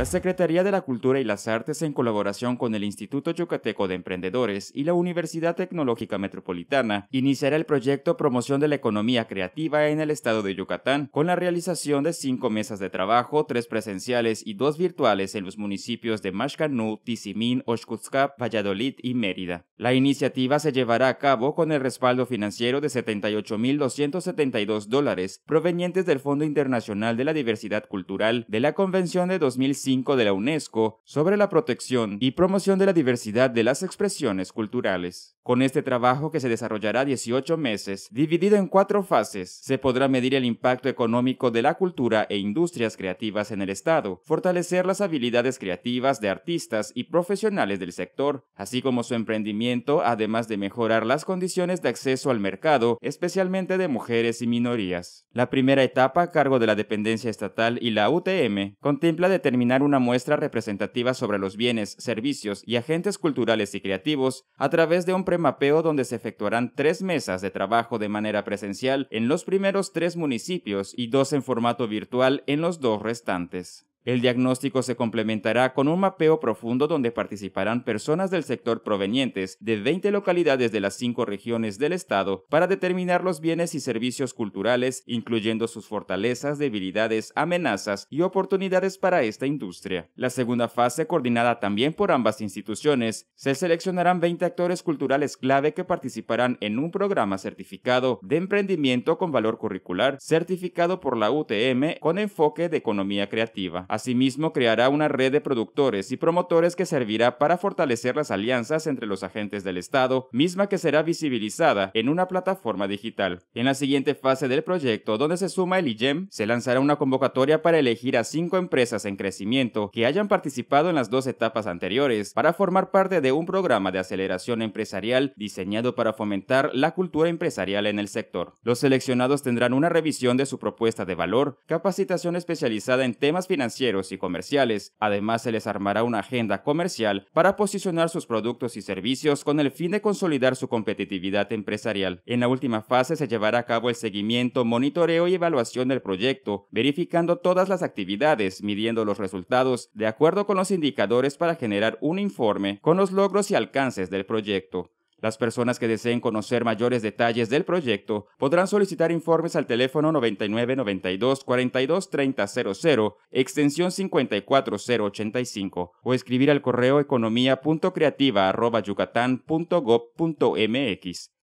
La Secretaría de la Cultura y las Artes, en colaboración con el Instituto Yucateco de Emprendedores y la Universidad Tecnológica Metropolitana, iniciará el proyecto Promoción de la Economía Creativa en el Estado de Yucatán, con la realización de cinco mesas de trabajo, tres presenciales y dos virtuales en los municipios de Mashcanú, Tizimín, Oshkutzka, Valladolid y Mérida. La iniciativa se llevará a cabo con el respaldo financiero de 78.272 dólares provenientes del Fondo Internacional de la Diversidad Cultural de la Convención de 2005 de la UNESCO sobre la protección y promoción de la diversidad de las expresiones culturales. Con este trabajo, que se desarrollará 18 meses, dividido en cuatro fases, se podrá medir el impacto económico de la cultura e industrias creativas en el Estado, fortalecer las habilidades creativas de artistas y profesionales del sector, así como su emprendimiento, además de mejorar las condiciones de acceso al mercado, especialmente de mujeres y minorías. La primera etapa, a cargo de la dependencia estatal y la UTM, contempla determinar una muestra representativa sobre los bienes, servicios y agentes culturales y creativos a través de un premapeo donde se efectuarán tres mesas de trabajo de manera presencial en los primeros tres municipios y dos en formato virtual en los dos restantes. El diagnóstico se complementará con un mapeo profundo donde participarán personas del sector provenientes de 20 localidades de las 5 regiones del estado para determinar los bienes y servicios culturales, incluyendo sus fortalezas, debilidades, amenazas y oportunidades para esta industria. La segunda fase, coordinada también por ambas instituciones, se seleccionarán 20 actores culturales clave que participarán en un programa certificado de emprendimiento con valor curricular certificado por la UTM con enfoque de economía creativa. Asimismo, creará una red de productores y promotores que servirá para fortalecer las alianzas entre los agentes del Estado, misma que será visibilizada en una plataforma digital. En la siguiente fase del proyecto, donde se suma el IGEM, se lanzará una convocatoria para elegir a cinco empresas en crecimiento que hayan participado en las dos etapas anteriores para formar parte de un programa de aceleración empresarial diseñado para fomentar la cultura empresarial en el sector. Los seleccionados tendrán una revisión de su propuesta de valor, capacitación especializada en temas financieros y comerciales. Además, se les armará una agenda comercial para posicionar sus productos y servicios con el fin de consolidar su competitividad empresarial. En la última fase se llevará a cabo el seguimiento, monitoreo y evaluación del proyecto, verificando todas las actividades, midiendo los resultados de acuerdo con los indicadores para generar un informe con los logros y alcances del proyecto. Las personas que deseen conocer mayores detalles del proyecto podrán solicitar informes al teléfono 9992 42 3000, extensión 54085 o escribir al correo economía.creativa.yucatán.gov.mx.